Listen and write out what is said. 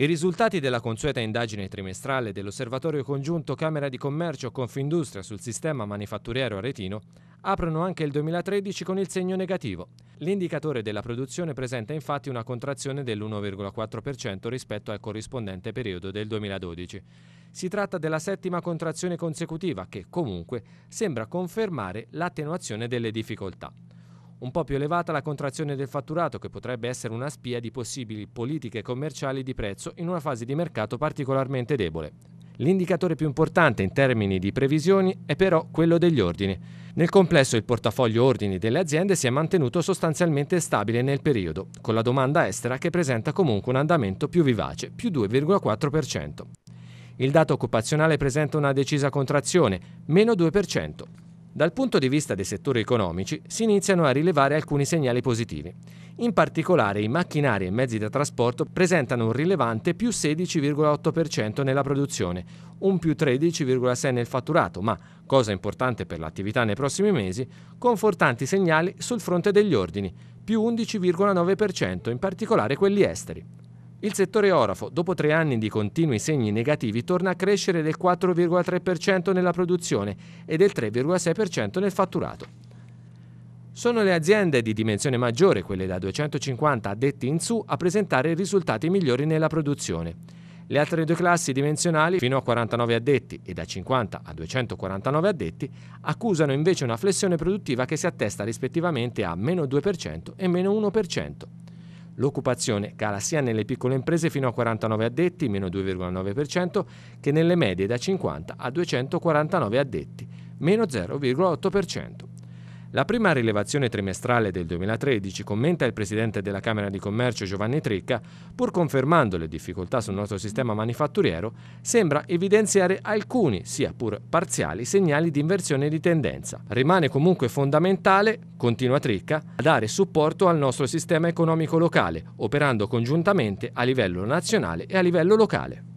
I risultati della consueta indagine trimestrale dell'Osservatorio congiunto Camera di Commercio Confindustria sul sistema manifatturiero aretino aprono anche il 2013 con il segno negativo. L'indicatore della produzione presenta infatti una contrazione dell'1,4% rispetto al corrispondente periodo del 2012. Si tratta della settima contrazione consecutiva che comunque sembra confermare l'attenuazione delle difficoltà un po' più elevata la contrazione del fatturato che potrebbe essere una spia di possibili politiche commerciali di prezzo in una fase di mercato particolarmente debole. L'indicatore più importante in termini di previsioni è però quello degli ordini. Nel complesso il portafoglio ordini delle aziende si è mantenuto sostanzialmente stabile nel periodo, con la domanda estera che presenta comunque un andamento più vivace, più 2,4%. Il dato occupazionale presenta una decisa contrazione, meno 2%. Dal punto di vista dei settori economici si iniziano a rilevare alcuni segnali positivi. In particolare i macchinari e mezzi da trasporto presentano un rilevante più 16,8% nella produzione, un più 13,6% nel fatturato, ma, cosa importante per l'attività nei prossimi mesi, confortanti segnali sul fronte degli ordini, più 11,9%, in particolare quelli esteri. Il settore orafo, dopo tre anni di continui segni negativi, torna a crescere del 4,3% nella produzione e del 3,6% nel fatturato. Sono le aziende di dimensione maggiore, quelle da 250 addetti in su, a presentare risultati migliori nella produzione. Le altre due classi dimensionali, fino a 49 addetti e da 50 a 249 addetti, accusano invece una flessione produttiva che si attesta rispettivamente a meno 2% e meno 1%. L'occupazione cala sia nelle piccole imprese fino a 49 addetti, meno 2,9%, che nelle medie da 50 a 249 addetti, meno 0,8%. La prima rilevazione trimestrale del 2013, commenta il presidente della Camera di Commercio Giovanni Tricca, pur confermando le difficoltà sul nostro sistema manifatturiero, sembra evidenziare alcuni, sia pur parziali, segnali di inversione di tendenza. Rimane comunque fondamentale, continua Tricca, dare supporto al nostro sistema economico locale, operando congiuntamente a livello nazionale e a livello locale.